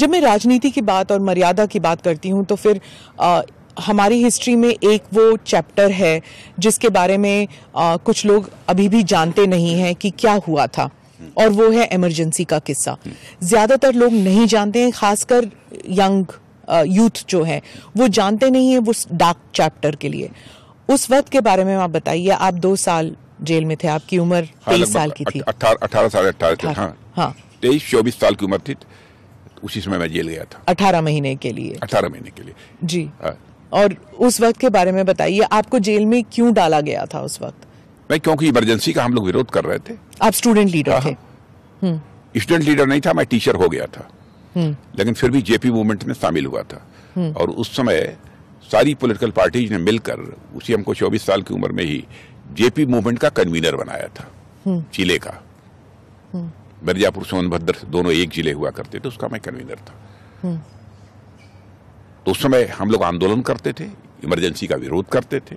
जब मैं राजनीति की बात और मर्यादा की बात करती हूँ तो फिर आ, हमारी हिस्ट्री में एक वो चैप्टर है जिसके बारे में आ, कुछ लोग अभी भी जानते नहीं हैं कि क्या हुआ था और वो है इमरजेंसी का किस्सा ज़्यादातर लोग नहीं जानते हैं खासकर यंग यूथ जो है वो जानते नहीं है वो डार्क चैप्टर के लिए उस वक्त के बारे में आप बताइए आप दो साल जेल में थे आपकी उम्र हाँ, तेईस साल की थी अठारह साल अठारह हाँ।, हाँ। तेईस चौबीस साल की उम्र थी उसी समय मैं जेल गया था अठारह महीने के लिए अठारह महीने के लिए जी हाँ। और उस वक्त के बारे में बताइए आपको जेल में क्यों डाला गया था उस वक्त मैं क्योंकि इमरजेंसी का हम लोग विरोध कर रहे थे आप स्टूडेंट लीडर हाँ, थे हाँ। स्टूडेंट लीडर नहीं था मैं टीचर हो गया था हम्म। लेकिन फिर भी जेपी मूवमेंट में शामिल हुआ था हम्म। और उस समय सारी पॉलिटिकल पार्टीज ने मिलकर उसी हमको 24 साल की उम्र में ही जेपी मूवमेंट का कन्वीनर बनाया था हम्म। चिले का मिर्जापुर सोनभद्र दोनों एक जिले हुआ करते थे उसका मैं कन्वीनर था हम्म। तो उस समय हम लोग आंदोलन करते थे इमरजेंसी का विरोध करते थे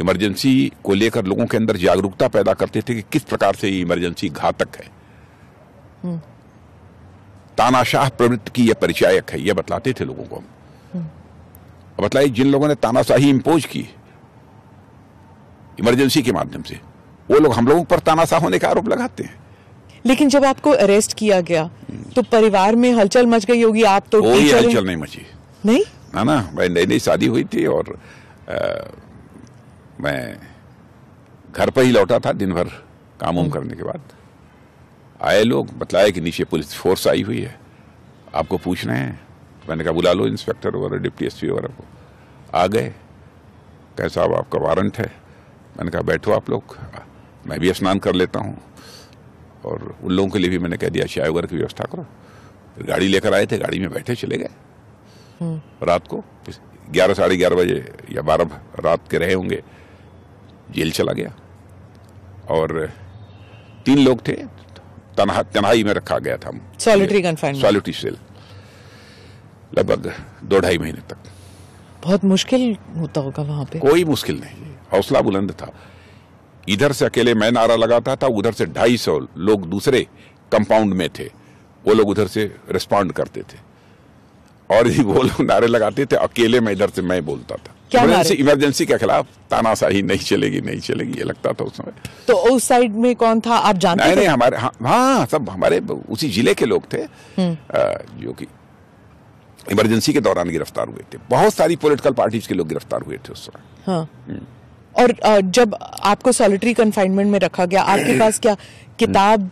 इमरजेंसी को लेकर लोगों के अंदर जागरूकता पैदा करते थे कि किस प्रकार से ये इमरजेंसी घातक है हम्म। तानाशाह प्रवृत्ति की यह परिचायक है यह बतलाते थे लोगों को हम हम्म। बतलाइए जिन लोगों ने तानाशाही इम्पोज की इमरजेंसी के माध्यम से वो लोग हम लोगों पर तानाशाह होने का आरोप लगाते हैं लेकिन जब आपको अरेस्ट किया गया तो परिवार में हलचल मच गई होगी आप तो कोई हलचल नहीं मची नहीं ना ना मैं नई नई शादी हुई थी और आ, मैं घर पर ही लौटा था दिन भर काम वाम हम्म। करने के बाद आए लोग बताया कि नीचे पुलिस फोर्स आई हुई है आपको पूछना है मैंने कहा बुला लो इंस्पेक्टर वगैरह डिप्टी एस वगैरह को आ गए कैसा आपका वारंट है मैंने कहा बैठो आप लोग मैं भी स्नान कर लेता हूँ और उन लोगों के लिए भी मैंने कह दिया चाय वगैरह की व्यवस्था करो फिर गाड़ी लेकर आए थे गाड़ी में बैठे चले गए हम्म। रात को ग्यारह साढ़े ग्यारह बजे या बारह रात के रहे होंगे जेल चला गया और तीन लोग थे तनहा तनहाई में रखा गया था सॉलिटरी कन्फाइनमेंट सॉलिटरी सेल लगभग दो ढाई महीने तक बहुत मुश्किल होता होगा वहाँ पे कोई मुश्किल नहीं हौसला बुलंद था इधर से अकेले मैं नारा लगाता था उधर से ढाई सौ लोग दूसरे कंपाउंड में थे वो लोग उधर से रिस्पॉन्ड करते थे और ही वो लोग नारे लगाते थे अकेले में इधर से मैं बोलता था इमरजेंसी इमरजेंसी के खिलाफ तानाशाही नहीं चलेगी नहीं चलेगी ये लगता था उस समय तो उस साइड में कौन था आप जानते नहीं, नहीं हमारे हाँ, हाँ, सब हमारे उसी जिले के लोग थे आ, हम्म। जो कि इमरजेंसी के दौरान गिरफ्तार हुए थे बहुत सारी पॉलिटिकल पार्टीज के लोग गिरफ्तार हुए थे उस समय हाँ। हम्म। और जब आपको सॉलिटरी कन्फाइनमेंट में रखा गया आपके पास क्या किताब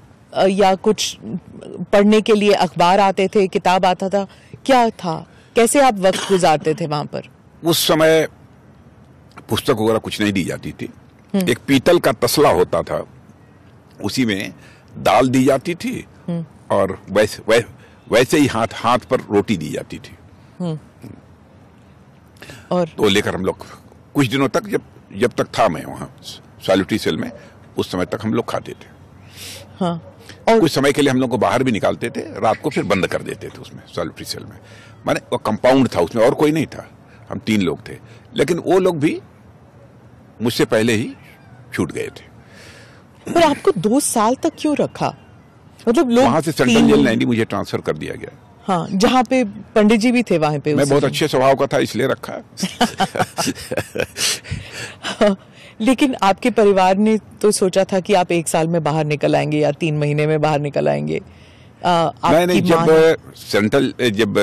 या कुछ पढ़ने के लिए अखबार आते थे किताब आता था क्या था कैसे आप वक्त गुजारते थे वहां पर उस समय पुस्तक वगैरह कुछ नहीं दी जाती थी एक पीतल का तसला होता था उसी में दाल दी जाती थी और वैसे वै, वैसे ही हाथ हाथ पर रोटी दी जाती थी हम्म। और तो लेकर हम लोग कुछ दिनों तक जब जब तक था मैं वहाँ सॉलिटरी सेल में उस समय तक हम लोग खाते थे हाँ और कुछ समय के लिए हम लोग को बाहर भी निकालते थे रात को फिर बंद कर देते थे उसमें सॉलिटरी सेल में माने वो कंपाउंड था उसमें और कोई नहीं था हम तीन लोग थे लेकिन वो लोग भी मुझसे पहले ही छूट गए थे पर आपको दो साल तक क्यों रखा मतलब लोग वहां से सेंट्रल जेल नहीं मुझे ट्रांसफर कर दिया गया हाँ जहाँ पे पंडित जी भी थे वहाँ पे मैं बहुत अच्छे स्वभाव का था इसलिए रखा हाँ, लेकिन आपके परिवार ने तो सोचा था कि आप एक साल में बाहर निकल आएंगे या तीन महीने में बाहर निकल आएंगे नहीं जब सेंट्रल जब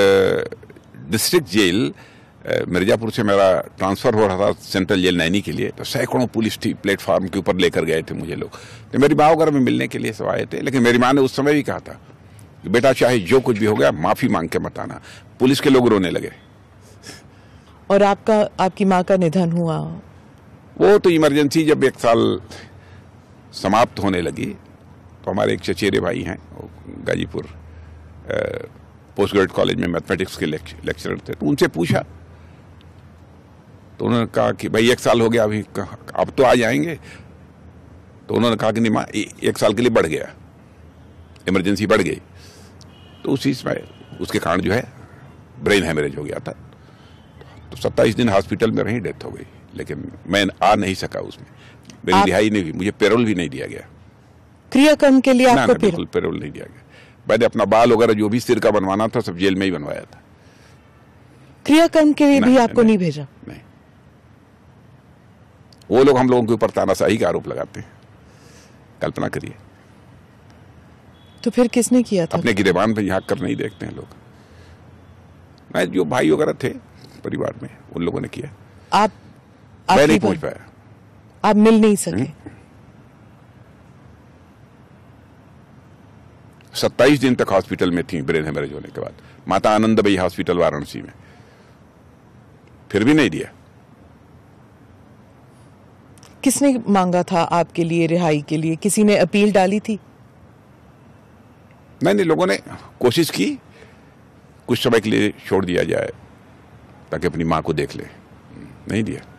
डिस्ट्रिक्ट जेल मिर्जापुर से मेरा ट्रांसफ़र हो रहा था सेंट्रल जेल नैनी के लिए तो सैकड़ों पुलिस थी प्लेटफार्म के ऊपर लेकर गए थे मुझे लोग तो मेरी माँ वगैरह में मिलने के लिए सब आए थे लेकिन मेरी माँ ने उस समय भी कहा था कि बेटा चाहे जो कुछ भी हो गया माफी मांग के मत आना पुलिस के लोग रोने लगे और आपका आपकी माँ का निधन हुआ वो तो इमरजेंसी जब एक साल समाप्त होने लगी तो हमारे एक चचेरे भाई हैं गाजीपुर पोस्ट ग्रेजुएट कॉलेज में मैथमेटिक्स के लेक्चर थे तो उनसे पूछा तो उन्होंने कहा कि भाई एक साल हो गया अभी अब तो आ जाएंगे तो उन्होंने कहा कि नहीं माँ एक साल के लिए बढ़ गया इमरजेंसी बढ़ गई तो उसी समय उसके कारण जो है ब्रेन हेमरेज हो गया था तो सत्ताईस दिन हॉस्पिटल में रही डेथ हो गई लेकिन मैं आ नहीं सका उसमें मेरी रिहाई नहीं हुई मुझे पेरोल भी नहीं दिया गया क्रियाकर्म के लिए आपको बिल्कुल पेरोल नहीं दिया गया मैंने अपना बाल वगैरह जो भी सिर का बनवाना था सब जेल में ही बनवाया था क्रियाकर्म के लिए भी आपको नहीं भेजा नहीं वो लोग हम लोगों के ऊपर तानाशाही का आरोप लगाते हैं कल्पना करिए तो फिर किसने किया था अपने गिरेबान पर झाँक कर नहीं देखते हैं लोग मैं जो भाई वगैरह थे परिवार में उन लोगों ने किया आप मैं नहीं पहुंच पाया आप मिल नहीं हम्म? सके सत्ताईस दिन तक हॉस्पिटल में थी ब्रेन हेमरेज होने के बाद माता आनंद भाई हॉस्पिटल वाराणसी में फिर भी नहीं दिया किसने मांगा था आपके लिए रिहाई के लिए किसी ने अपील डाली थी नहीं नहीं लोगों ने कोशिश की कुछ समय के लिए छोड़ दिया जाए ताकि अपनी माँ को देख ले नहीं दिया